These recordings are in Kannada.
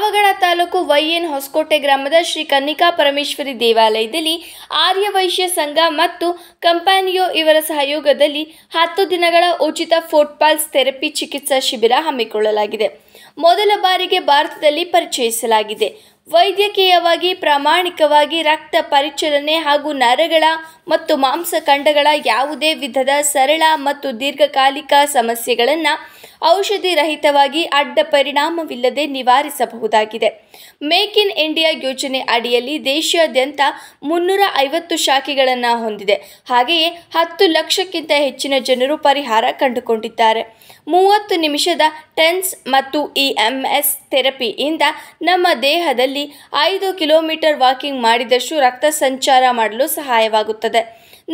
ಪಾವಗಡ ತಾಲೂಕು ವೈಎನ್ ಹೊಸಕೋಟೆ ಗ್ರಾಮದ ಶ್ರೀ ಕನ್ನಿಕಾ ಪರಮೇಶ್ವರಿ ದೇವಾಲಯದಲ್ಲಿ ಆರ್ಯ ವೈಶ್ಯ ಸಂಘ ಮತ್ತು ಕಂಪಾನಿಯೋ ಇವರ ಸಹಯೋಗದಲ್ಲಿ ಹತ್ತು ದಿನಗಳ ಉಚಿತ ಫೋಟ್ಪಾಲ್ಸ್ ಥೆರಪಿ ಚಿಕಿತ್ಸಾ ಶಿಬಿರ ಹಮ್ಮಿಕೊಳ್ಳಲಾಗಿದೆ ಮೊದಲ ಬಾರಿಗೆ ಭಾರತದಲ್ಲಿ ಪರಿಚಯಿಸಲಾಗಿದೆ ವೈದ್ಯಕೀಯವಾಗಿ ಪ್ರಾಮಾಣಿಕವಾಗಿ ರಕ್ತ ಪರಿಚಲನೆ ಹಾಗೂ ನರಗಳ ಮತ್ತು ಮಾಂಸಖಂಡಗಳ ಯಾವುದೇ ವಿಧದ ಸರಳ ಮತ್ತು ದೀರ್ಘಕಾಲಿಕ ಸಮಸ್ಯೆಗಳನ್ನು ಔಷಧಿ ರಹಿತವಾಗಿ ಅಡ್ಡ ಪರಿಣಾಮವಿಲ್ಲದೆ ನಿವಾರಿಸಬಹುದಾಗಿದೆ ಮೇಕ್ ಇನ್ ಇಂಡಿಯಾ ಯೋಜನೆ ಅಡಿಯಲ್ಲಿ ದೇಶಾದ್ಯಂತ ಮುನ್ನೂರ ಐವತ್ತು ಶಾಖೆಗಳನ್ನು ಹೊಂದಿದೆ ಹಾಗೆಯೇ ಹತ್ತು ಲಕ್ಷಕ್ಕಿಂತ ಹೆಚ್ಚಿನ ಜನರು ಪರಿಹಾರ ಕಂಡುಕೊಂಡಿದ್ದಾರೆ ಮೂವತ್ತು ನಿಮಿಷದ ಟೆನ್ಸ್ ಮತ್ತು ಇ ಎಂ ಎಸ್ ಥೆರಪಿಯಿಂದ ನಮ್ಮ ದೇಹದಲ್ಲಿ ಸಮಯದಲ್ಲಿ ಐದು ಕಿಲೋಮೀಟರ್ ವಾಕಿಂಗ್ ಮಾಡಿದಷ್ಟು ರಕ್ತ ಸಂಚಾರ ಮಾಡಲು ಸಹಾಯವಾಗುತ್ತದೆ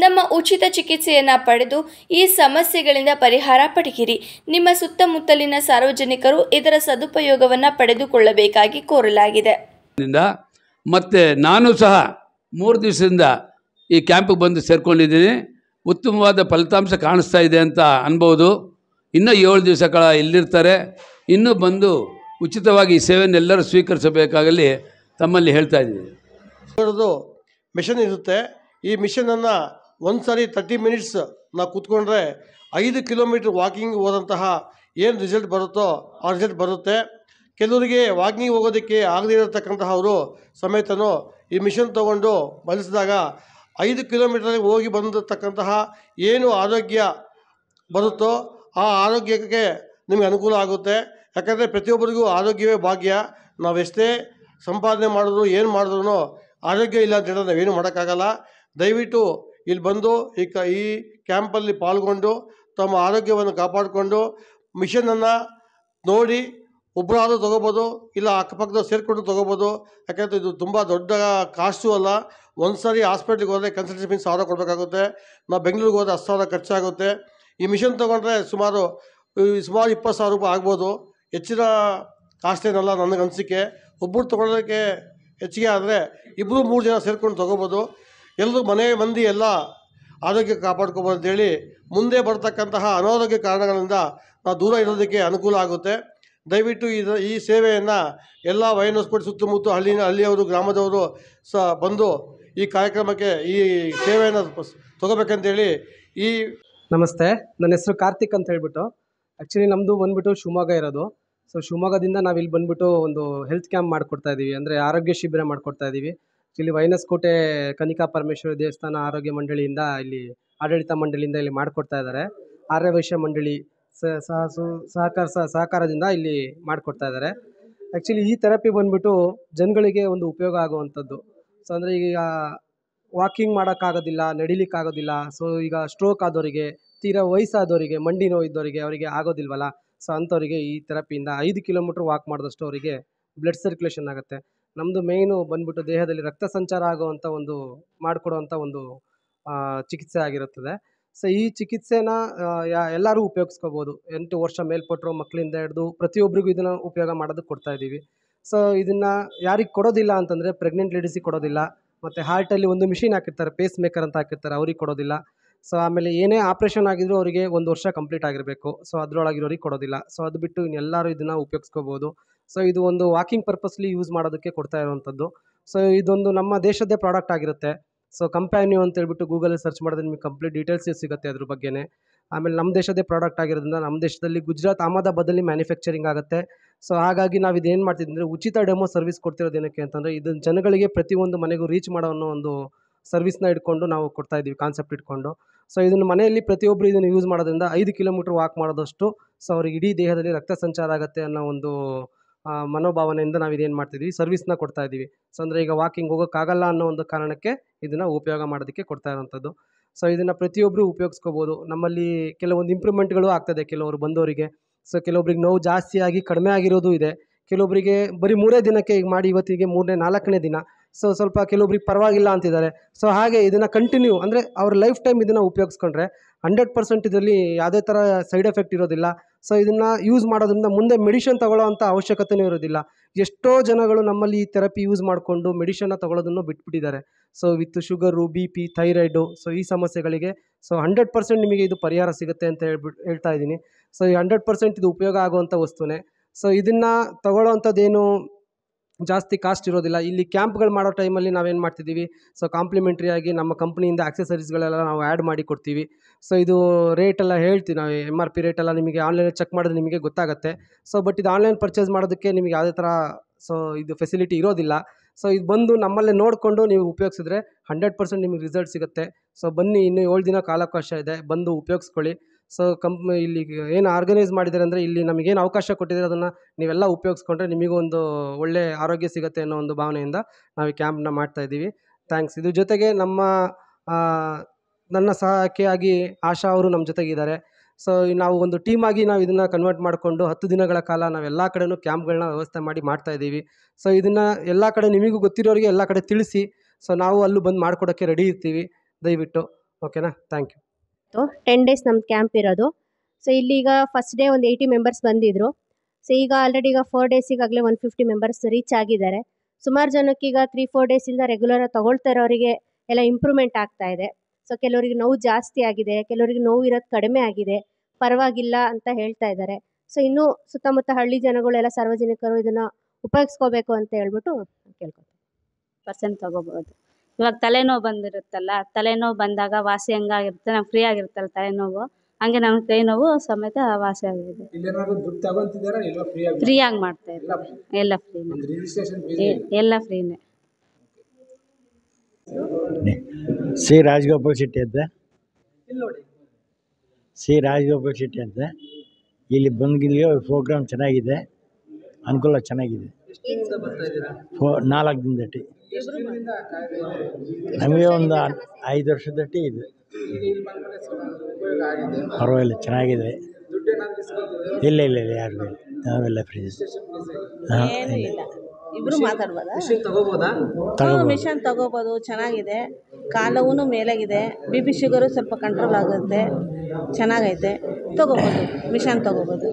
ನಮ್ಮ ಉಚಿತ ಚಿಕಿತ್ಸೆಯನ್ನು ಪಡೆದು ಈ ಸಮಸ್ಯೆಗಳಿಂದ ಪರಿಹಾರ ಪಡೆಯಿರಿ ನಿಮ್ಮ ಸುತ್ತಮುತ್ತಲಿನ ಸಾರ್ವಜನಿಕರು ಇದರ ಸದುಪಯೋಗವನ್ನು ಪಡೆದುಕೊಳ್ಳಬೇಕಾಗಿ ಕೋರಲಾಗಿದೆ ಮತ್ತೆ ನಾನು ಸಹ ಮೂರು ದಿವಸದಿಂದ ಈ ಕ್ಯಾಂಪಿಗೆ ಬಂದು ಸೇರಿಕೊಂಡಿದ್ದೀನಿ ಉತ್ತಮವಾದ ಫಲಿತಾಂಶ ಕಾಣಿಸ್ತಾ ಇದೆ ಅಂತ ಅನ್ಬೋದು ಇನ್ನೂ ಏಳು ದಿವಸಗಳ ಇಲ್ಲಿರ್ತಾರೆ ಇನ್ನೂ ಬಂದು ಉಚಿತವಾಗಿ ಈ ಸೇವೆಯನ್ನೆಲ್ಲರೂ ಸ್ವೀಕರಿಸಬೇಕಾಗಲಿ ತಮ್ಮಲ್ಲಿ ಹೇಳ್ತಾ ಇದ್ದೀವಿ ಮಿಷನ್ ಇರುತ್ತೆ ಈ ಮಿಷನನ್ನು ಒಂದು ಸಾರಿ ತರ್ಟಿ ಮಿನಿಟ್ಸ್ ನಾವು ಕೂತ್ಕೊಂಡ್ರೆ ಐದು ಕಿಲೋಮೀಟ್ರ್ ವಾಕಿಂಗ್ ಹೋದಂತಹ ಏನು ರಿಸಲ್ಟ್ ಬರುತ್ತೋ ಆ ರಿಸಲ್ಟ್ ಬರುತ್ತೆ ಕೆಲವರಿಗೆ ವಾಕಿಂಗ್ ಹೋಗೋದಕ್ಕೆ ಆಗದೇ ಇರತಕ್ಕಂತಹವರು ಸಮೇತನೂ ಈ ಮಿಷನ್ ತೊಗೊಂಡು ಬಳಸಿದಾಗ ಐದು ಕಿಲೋಮೀಟ್ರಲ್ಲಿ ಹೋಗಿ ಬಂದಿರತಕ್ಕಂತಹ ಏನು ಆರೋಗ್ಯ ಬರುತ್ತೋ ಆ ಆರೋಗ್ಯಕ್ಕೆ ನಿಮಗೆ ಅನುಕೂಲ ಆಗುತ್ತೆ ಯಾಕಂದರೆ ಪ್ರತಿಯೊಬ್ಬರಿಗೂ ಆರೋಗ್ಯವೇ ಭಾಗ್ಯ ನಾವೆಷ್ಟೇ ಸಂಪಾದನೆ ಮಾಡಿದ್ರು ಏನು ಮಾಡಿದ್ರು ಆರೋಗ್ಯ ಇಲ್ಲ ಅಂತ ಹೇಳಿದ್ರೆ ನಾವೇನು ಮಾಡೋಕ್ಕಾಗಲ್ಲ ದಯವಿಟ್ಟು ಇಲ್ಲಿ ಬಂದು ಈ ಕ ಈ ಕ್ಯಾಂಪಲ್ಲಿ ಪಾಲ್ಗೊಂಡು ತಮ್ಮ ಆರೋಗ್ಯವನ್ನು ಕಾಪಾಡಿಕೊಂಡು ಮಿಷನನ್ನು ನೋಡಿ ಒಬ್ಬರಾದರೂ ತೊಗೋಬೋದು ಇಲ್ಲ ಅಕ್ಕಪಕ್ಕದ ಸೇರಿಕೊಂಡು ತೊಗೋಬೋದು ಯಾಕೆಂದರೆ ಇದು ತುಂಬ ದೊಡ್ಡ ಕಾಸ್ಟು ಅಲ್ಲ ಒಂದು ಸಾರಿ ಹಾಸ್ಪಿಟ್ಲಿಗೆ ಹೋದರೆ ಕನ್ಸಲ್ಟೇಷನ್ ಸಾವಿರ ಕೊಡಬೇಕಾಗುತ್ತೆ ನಾವು ಬೆಂಗಳೂರಿಗೆ ಹೋದರೆ ಹತ್ತು ಸಾವಿರ ಖರ್ಚಾಗುತ್ತೆ ಈ ಮಿಷನ್ ತೊಗೊಂಡ್ರೆ ಸುಮಾರು ಸುಮಾರು ಇಪ್ಪತ್ತು ಸಾವಿರ ರೂಪಾಯಿ ಆಗ್ಬೋದು ಹೆಚ್ಚಿನ ಕಾಸ್ಟ್ ಏನಲ್ಲ ನನಗೆ ಅನಿಸಿಕೆ ಒಬ್ಬರು ತೊಗೊಳೋದಕ್ಕೆ ಹೆಚ್ಚಿಗೆ ಆದರೆ ಇಬ್ಬರು ಮೂರು ಜನ ಸೇರ್ಕೊಂಡು ತೊಗೋಬೋದು ಎಲ್ಲರೂ ಮನೆ ಮಂದಿ ಎಲ್ಲ ಆರೋಗ್ಯ ಕಾಪಾಡ್ಕೋಬೋದು ಅಂತೇಳಿ ಮುಂದೆ ಬರ್ತಕ್ಕಂತಹ ಅನಾರೋಗ್ಯ ಕಾರಣಗಳಿಂದ ನಾವು ದೂರ ಇರೋದಕ್ಕೆ ಅನುಕೂಲ ಆಗುತ್ತೆ ದಯವಿಟ್ಟು ಇದು ಈ ಸೇವೆಯನ್ನು ಎಲ್ಲ ವಯನಸ್ಕೋಟಿ ಸುತ್ತಮುತ್ತ ಹಳ್ಳಿನ ಹಳ್ಳಿಯವರು ಗ್ರಾಮದವರು ಸಹ ಬಂದು ಈ ಕಾರ್ಯಕ್ರಮಕ್ಕೆ ಈ ಸೇವೆಯನ್ನು ತಗೋಬೇಕಂತೇಳಿ ಈ ನಮಸ್ತೆ ನನ್ನ ಹೆಸರು ಕಾರ್ತಿಕ್ ಅಂತ ಹೇಳ್ಬಿಟ್ಟು ಆ್ಯಕ್ಚುಲಿ ನಮ್ಮದು ಬಂದುಬಿಟ್ಟು ಶಿವಮೊಗ್ಗ ಇರೋದು ಸೊ ಶಿವಮೊಗ್ಗದಿಂದ ನಾವು ಇಲ್ಲಿ ಬಂದುಬಿಟ್ಟು ಒಂದು ಹೆಲ್ತ್ ಕ್ಯಾಂಪ್ ಮಾಡಿಕೊಡ್ತಾ ಇದ್ದೀವಿ ಅಂದರೆ ಆರೋಗ್ಯ ಶಿಬಿರ ಮಾಡಿಕೊಡ್ತಾ ಇದ್ದೀವಿ ಇಲ್ಲಿ ವೈನಸ್ಕೋಟೆ ಕನಿಕಾ ಪರಮೇಶ್ವರ ದೇವಸ್ಥಾನ ಆರೋಗ್ಯ ಮಂಡಳಿಯಿಂದ ಇಲ್ಲಿ ಆಡಳಿತ ಮಂಡಳಿಯಿಂದ ಇಲ್ಲಿ ಮಾಡಿಕೊಡ್ತಾ ಇದ್ದಾರೆ ಆರ್ಯವೈಶ್ಯ ಮಂಡಳಿ ಸಹ ಸು ಸಹಕಾರ ಸಹಕಾರದಿಂದ ಇಲ್ಲಿ ಮಾಡಿಕೊಡ್ತಾ ಇದ್ದಾರೆ ಆ್ಯಕ್ಚುಲಿ ಈ ಥೆರಪಿ ಬಂದುಬಿಟ್ಟು ಜನಗಳಿಗೆ ಒಂದು ಉಪಯೋಗ ಆಗುವಂಥದ್ದು ಸೊ ಅಂದರೆ ಈಗ ವಾಕಿಂಗ್ ಮಾಡೋಕ್ಕಾಗೋದಿಲ್ಲ ನಡಿಲಿಕ್ಕಾಗೋದಿಲ್ಲ ಸೊ ಈಗ ಸ್ಟ್ರೋಕ್ ಆದವರಿಗೆ ತೀರಾ ವಯಸ್ಸಾದವರಿಗೆ ಮಂಡಿ ನೋವು ಇದ್ದವರಿಗೆ ಅವರಿಗೆ ಆಗೋದಿಲ್ವಲ್ಲ ಸೊ ಅಂಥವರಿಗೆ ಈ ಥೆರಪಿಯಿಂದ ಐದು ಕಿಲೋಮೀಟ್ರ್ ವಾಕ್ ಮಾಡಿದಷ್ಟು ಅವರಿಗೆ ಬ್ಲಡ್ ಸರ್ಕ್ಯುಲೇಷನ್ ಆಗುತ್ತೆ ನಮ್ಮದು ಮೇಯ್ನು ಬಂದುಬಿಟ್ಟು ದೇಹದಲ್ಲಿ ರಕ್ತ ಸಂಚಾರ ಆಗುವಂಥ ಒಂದು ಮಾಡಿಕೊಡುವಂಥ ಒಂದು ಚಿಕಿತ್ಸೆ ಆಗಿರುತ್ತದೆ ಸೊ ಈ ಚಿಕಿತ್ಸೆನ ಎಲ್ಲರೂ ಉಪಯೋಗಿಸ್ಕೋಬೋದು ಎಂಟು ವರ್ಷ ಮೇಲ್ಪಟ್ಟರು ಮಕ್ಕಳಿಂದ ಹಿಡಿದು ಪ್ರತಿಯೊಬ್ಬರಿಗೂ ಇದನ್ನು ಉಪಯೋಗ ಮಾಡೋದು ಕೊಡ್ತಾ ಇದ್ದೀವಿ ಸೊ ಇದನ್ನು ಯಾರಿಗೆ ಕೊಡೋದಿಲ್ಲ ಅಂತಂದರೆ ಪ್ರೆಗ್ನೆಂಟ್ ಲೇಡೀಸಿಗೆ ಕೊಡೋದಿಲ್ಲ ಮತ್ತು ಹಾರ್ಟಲ್ಲಿ ಒಂದು ಮಿಷಿನ್ ಹಾಕಿರ್ತಾರೆ ಪೇಸ್ ಮೇಕರ್ ಅಂತ ಹಾಕಿರ್ತಾರೆ ಅವ್ರಿಗೆ ಕೊಡೋದಿಲ್ಲ ಸೊ ಆಮೇಲೆ ಏನೇ ಆಪ್ರೇಷನ್ ಆಗಿದ್ರು ಅವರಿಗೆ ಒಂದು ವರ್ಷ ಕಂಪ್ಲೀಟ್ ಆಗಿರಬೇಕು ಸೊ ಅದರೊಳಗಿರೋರಿಗೆ ಕೊಡೋದಿಲ್ಲ ಸೊ ಅದು ಬಿಟ್ಟು ಇನ್ನೆಲ್ಲರೂ ಇದನ್ನು ಉಪಯೋಗಿಸ್ಕೋಬೋದು ಸೊ ಇದು ಒಂದು ವಾಕಿಂಗ್ ಪರ್ಪಸ್ಲಿ ಯೂಸ್ ಮಾಡೋದಕ್ಕೆ ಕೊಡ್ತಾ ಇರುವಂಥದ್ದು ಸೊ ಇದೊಂದು ನಮ್ಮ ದೇಶದ್ದೇ ಪ್ರಾಡಕ್ಟ್ ಆಗಿರುತ್ತೆ ಸೊ ಕಂಪ್ಯಾನ್ಯೂ ಅಂತ ಹೇಳ್ಬಿಟ್ಟು ಗೂಗಲಲ್ಲಿ ಸರ್ಚ್ ಮಾಡಿದ್ರೆ ನಿಮಗೆ ಕಂಪ್ಲೀಟ್ ಡೀಟೇಲ್ಸ್ ಸಿಗುತ್ತೆ ಅದ್ರ ಬಗ್ಗೆನೇ ಆಮೇಲೆ ನಮ್ಮ ದೇಶದೇ ಪ್ರಾಡಕ್ಟ್ ಆಗಿರೋದ್ರಿಂದ ನಮ್ಮ ದೇಶದಲ್ಲಿ ಗುಜರಾತ್ ಅಹಮದಾಬಾದಲ್ಲಿ ಮ್ಯಾನುಫ್ಯಾಕ್ಚರಿಂಗ್ ಆಗುತ್ತೆ ಸೊ ಹಾಗಾಗಿ ನಾವು ಇದೇನು ಮಾಡ್ತಿದ್ವಿ ಅಂದರೆ ಉಚಿತ ಡೆಮೋ ಸರ್ವಿಸ್ ಕೊಡ್ತಿರೋದು ಏನಕ್ಕೆ ಅಂತಂದರೆ ಇದನ್ನು ಜನಗಳಿಗೆ ಪ್ರತಿಯೊಂದು ಮನೆಗೂ ರೀಚ್ ಮಾಡೋ ಅನ್ನೋ ಒಂದು ಸರ್ವಿಸ್ನ ಇಟ್ಕೊಂಡು ನಾವು ಕೊಡ್ತಾ ಇದ್ದೀವಿ ಕಾನ್ಸೆಪ್ಟ್ ಇಟ್ಕೊಂಡು ಸೊ ಇದನ್ನು ಮನೆಯಲ್ಲಿ ಪ್ರತಿಯೊಬ್ಬರು ಇದನ್ನು ಯೂಸ್ ಮಾಡೋದ್ರಿಂದ ಐದು ಕಿಲೋಮೀಟ್ರ್ ವಾಕ್ ಮಾಡೋದಷ್ಟು ಸೊ ಅವ್ರಿಗೆ ಇಡೀ ದೇಹದಲ್ಲಿ ರಕ್ತ ಸಂಚಾರ ಆಗುತ್ತೆ ಅನ್ನೋ ಒಂದು ಮನೋಭಾವನೆಯಿಂದ ನಾವು ಇದೇನು ಮಾಡ್ತಿದ್ದೀವಿ ಸರ್ವಿಸ್ನ ಕೊಡ್ತಾ ಇದ್ದೀವಿ ಸೊ ಅಂದರೆ ಈಗ ವಾಕಿಂಗ್ ಹೋಗೋಕ್ಕಾಗಲ್ಲ ಅನ್ನೋ ಒಂದು ಕಾರಣಕ್ಕೆ ಇದನ್ನು ಉಪಯೋಗ ಮಾಡೋದಕ್ಕೆ ಕೊಡ್ತಾ ಇರೋವಂಥದ್ದು ಸೊ ಇದನ್ನು ಪ್ರತಿಯೊಬ್ಬರು ಉಪಯೋಗಿಸ್ಕೋಬೋದು ನಮ್ಮಲ್ಲಿ ಕೆಲವೊಂದು ಇಂಪ್ರೂವ್ಮೆಂಟ್ಗಳು ಆಗ್ತದೆ ಕೆಲವರು ಬಂದವರಿಗೆ ಸೊ ಕೆಲವೊಬ್ಬರಿಗೆ ನೋವು ಜಾಸ್ತಿಯಾಗಿ ಕಡಿಮೆ ಆಗಿರೋದು ಇದೆ ಕೆಲವೊಬ್ಬರಿಗೆ ಬರೀ ಮೂರೇ ದಿನಕ್ಕೆ ಈಗ ಮಾಡಿ ಇವತ್ತಿಗೆ ಮೂರನೇ ನಾಲ್ಕನೇ ದಿನ ಸೊ ಸ್ವಲ್ಪ ಕೆಲವೊಬ್ರಿಗೆ ಪರವಾಗಿಲ್ಲ ಅಂತಿದ್ದಾರೆ ಸೊ ಹಾಗೆ ಇದನ್ನು ಕಂಟಿನ್ಯೂ ಅಂದರೆ ಅವ್ರ ಲೈಫ್ ಟೈಮ್ ಇದನ್ನು ಉಪಯೋಗಿಸ್ಕೊಂಡ್ರೆ ಹಂಡ್ರೆಡ್ ಪರ್ಸೆಂಟ್ ಇದರಲ್ಲಿ ಯಾವುದೇ ಥರ ಸೈಡ್ ಎಫೆಕ್ಟ್ ಇರೋದಿಲ್ಲ ಸೊ ಇದನ್ನು ಯೂಸ್ ಮಾಡೋದ್ರಿಂದ ಮುಂದೆ ಮೆಡಿಷನ್ ತಗೊಳ್ಳೋ ಅಂಥ ಅವಶ್ಯಕತೆಯೂ ಇರೋದಿಲ್ಲ ಎಷ್ಟೋ ಜನಗಳು ನಮ್ಮಲ್ಲಿ ಈ ಥೆರಪಿ ಯೂಸ್ ಮಾಡಿಕೊಂಡು ಮೆಡಿಷನ್ನ ತೊಗೊಳೋದನ್ನು ಬಿಟ್ಬಿಟ್ಟಿದ್ದಾರೆ so with sugar B P thyroid so ಈ ಸಮಸ್ಯೆಗಳಿಗೆ ಸೊ ಹಂಡ್ರೆಡ್ ಪರ್ಸೆಂಟ್ ನಿಮಗೆ ಇದು ಪರಿಹಾರ ಸಿಗುತ್ತೆ ಅಂತ ಹೇಳ್ಬಿಟ್ಟು ಹೇಳ್ತಾ ಇದ್ದೀನಿ ಸೊ ಈ ಹಂಡ್ರೆಡ್ ಪರ್ಸೆಂಟ್ ಇದು ಉಪಯೋಗ ಆಗುವಂಥ ವಸ್ತುನೇ ಸೊ ಇದನ್ನು ಏನು ಜಾಸ್ತಿ ಕಾಸ್ಟ್ ಇರೋದಿಲ್ಲ ಇಲ್ಲಿ ಕ್ಯಾಂಪ್ಗಳು ಮಾಡೋ ಟೈಮಲ್ಲಿ ನಾವೇನು ಮಾಡ್ತಿದ್ದೀವಿ ಸೊ ಕಾಂಪ್ಲಿಮೆಂಟ್ರಿಯಾಗಿ ನಮ್ಮ ಕಂಪ್ನಿಯಿಂದ ಆಕ್ಸೆಸರೀಸ್ಗಳೆಲ್ಲ ನಾವು ಆ್ಯಡ್ ಮಾಡಿ ಕೊಡ್ತೀವಿ ಸೊ ಇದು ರೇಟೆಲ್ಲ ಹೇಳ್ತೀವಿ ನಾವು ಎಮ್ ಆರ್ ಪಿ ರೇಟೆಲ್ಲ ನಿಮಗೆ ಆನ್ಲೈನಲ್ಲಿ ಚೆಕ್ ಮಾಡಿದ್ರೆ ನಿಮಗೆ ಗೊತ್ತಾಗುತ್ತೆ ಸೊ ಬಟ್ ಇದು ಆನ್ಲೈನ್ ಪರ್ಚೇಸ್ ಮಾಡೋದಕ್ಕೆ ನಿಮಗೆ ಯಾವುದೇ ಥರ ಸೊ ಇದು ಫೆಸಿಲಿಟಿ ಇರೋದಿಲ್ಲ ಸೊ ಇದು ಬಂದು ನಮ್ಮಲ್ಲೇ ನೋಡಿಕೊಂಡು ನೀವು ಉಪಯೋಗಿಸಿದ್ರೆ ಹಂಡ್ರೆಡ್ ಪರ್ಸೆಂಟ್ ನಿಮಗೆ ರಿಸಲ್ಟ್ ಸಿಗುತ್ತೆ ಸೊ ಬನ್ನಿ ಇನ್ನೂ ಏಳು ದಿನ ಕಾಲಾವಕಾಶ ಇದೆ ಬಂದು ಉಪಯೋಗಿಸ್ಕೊಳ್ಳಿ ಸೊ ಕಂಪ್ ಇಲ್ಲಿ ಏನು ಆರ್ಗನೈಸ್ ಮಾಡಿದ್ದಾರೆ ಅಂದರೆ ಇಲ್ಲಿ ನಮಗೇನು ಅವಕಾಶ ಕೊಟ್ಟಿದ್ದಾರೆ ಅದನ್ನು ನೀವೆಲ್ಲ ಉಪಯೋಗಿಸ್ಕೊಂಡ್ರೆ ನಿಮಗೂ ಒಂದು ಒಳ್ಳೆಯ ಆರೋಗ್ಯ ಸಿಗುತ್ತೆ ಅನ್ನೋ ಒಂದು ಭಾವನೆಯಿಂದ ನಾವು ಈ ಕ್ಯಾಂಪ್ನ ಮಾಡ್ತಾಯಿದ್ದೀವಿ ಥ್ಯಾಂಕ್ಸ್ ಇದ್ರ ಜೊತೆಗೆ ನಮ್ಮ ನನ್ನ ಸಹಾಯಕಿಯಾಗಿ ಆಶಾ ಅವರು ನಮ್ಮ ಜೊತೆಗಿದ್ದಾರೆ ಸೊ ನಾವು ಒಂದು ಟೀಮಾಗಿ ನಾವು ಇದನ್ನು ಕನ್ವರ್ಟ್ ಮಾಡಿಕೊಂಡು ಹತ್ತು ದಿನಗಳ ಕಾಲ ನಾವೆಲ್ಲ ಕಡೆಯೂ ಕ್ಯಾಂಪ್ಗಳನ್ನ ವ್ಯವಸ್ಥೆ ಮಾಡಿ ಮಾಡ್ತಾ ಇದ್ದೀವಿ ಸೊ ಇದನ್ನು ಎಲ್ಲ ಕಡೆ ನಿಮಗೂ ಗೊತ್ತಿರೋರಿಗೆ ಎಲ್ಲ ಕಡೆ ತಿಳಿಸಿ ಸೊ ನಾವು ಅಲ್ಲೂ ಬಂದು ಮಾಡಿಕೊಡೋಕ್ಕೆ ರೆಡಿ ಇರ್ತೀವಿ ದಯವಿಟ್ಟು ಓಕೆನಾ ಥ್ಯಾಂಕ್ ಯು ಇತ್ತು ಟೆನ್ ಡೇಸ್ ನಮ್ಮ ಕ್ಯಾಂಪ್ ಇರೋದು ಸೊ ಇಲ್ಲಿಗ ಫಸ್ಟ್ ಡೇ ಒಂದು ಏಯ್ಟಿ ಮೆಂಬರ್ಸ್ ಬಂದಿದ್ದರು ಸೊ ಈಗ ಆಲ್ರೆಡಿ ಈಗ ಫೋರ್ ಆಗಲೇ ಒನ್ ಫಿಫ್ಟಿ ಮೆಂಬರ್ಸ್ ರೀಚ್ ಆಗಿದ್ದಾರೆ ಸುಮಾರು ಜನಕ್ಕೆ ಈಗ ತ್ರೀ ಫೋರ್ ಡೇಸಿಂದ ರೆಗ್ಯುಲರಾಗಿ ತೊಗೊಳ್ತಾ ಇರೋರಿಗೆ ಎಲ್ಲ ಇಂಪ್ರೂವ್ಮೆಂಟ್ ಆಗ್ತಾ ಇದೆ ಸೊ ಕೆಲವರಿಗೆ ನೋವು ಜಾಸ್ತಿ ಆಗಿದೆ ಕೆಲವರಿಗೆ ನೋವು ಇರೋದು ಕಡಿಮೆ ಆಗಿದೆ ಪರವಾಗಿಲ್ಲ ಅಂತ ಹೇಳ್ತಾ ಇದ್ದಾರೆ ಸೊ ಇನ್ನೂ ಸುತ್ತಮುತ್ತ ಹಳ್ಳಿ ಜನಗಳೆಲ್ಲ ಸಾರ್ವಜನಿಕರು ಇದನ್ನು ಉಪಯೋಗಿಸ್ಕೋಬೇಕು ಅಂತ ಹೇಳ್ಬಿಟ್ಟು ಕೇಳ್ಕೊತೀನಿ ಪರ್ಸೆಂಟ್ ತಗೋಬೋದು ಇವಾಗ ತಲೆನೋವು ಬಂದಿರುತ್ತಲ್ಲ ತಲೆನೋವು ಬಂದಾಗ ವಾಸಿ ಹೆಂಗಾಗಿರುತ್ತೆ ನಮ್ಗೆ ಫ್ರೀ ಆಗಿರುತ್ತಲ್ಲ ತಲೆನೋವು ಹಂಗೆ ನಮ್ಮ ಕೈ ನೋವು ಸಮೇತ ವಾಸಿ ಆಗಿದೆ ಫ್ರೀ ಆಗಿ ಮಾಡ್ತಾ ಇದ್ದಾರೆ ಎಲ್ಲ ಫ್ರೀನೇ ಎಲ್ಲ ಫ್ರೀನೇ ಸಿ ರಾಜಗೋಪಾಲ್ ಶೆಟ್ಟಿ ಅಂತ ಸಿ ರಾಜಗೋಪಾಲ್ ಶೆಟ್ಟಿ ಅಂತ ಇಲ್ಲಿ ಬಂದಿಲ್ಲಿಯೋ ಪ್ರೋಗ್ರಾಮ್ ಚೆನ್ನಾಗಿದೆ ಅನುಕೂಲ ಚೆನ್ನಾಗಿದೆ ನಾಲ್ಕು ದಿನದಟ್ಟಿ ನಮಗೆ ಒಂದು ಐದು ವರ್ಷದಟ್ಟಿ ಇದೆ ಪರವಾಗಿಲ್ಲ ಚೆನ್ನಾಗಿದೆ ಇಲ್ಲ ಇಲ್ಲ ಇಲ್ಲ ಯಾರು ಇಲ್ಲ ನಾವೆಲ್ಲ ಫ್ರೀ ಮಾತಾಡ್ಬೋದಾ ಮಿಷನ್ ತಗೋಬೋದು ಚೆನ್ನಾಗಿದೆ ಕಾಲವೂ ಮೇಲಾಗಿದೆ ಬಿ ಪಿ ಶುಗರು ಸ್ವಲ್ಪ ಕಂಟ್ರೋಲ್ ಆಗುತ್ತೆ ಚೆನ್ನಾಗೈತೆ ತಗೋಬೋದು ಮಿಷನ್ ತಗೋಬೋದು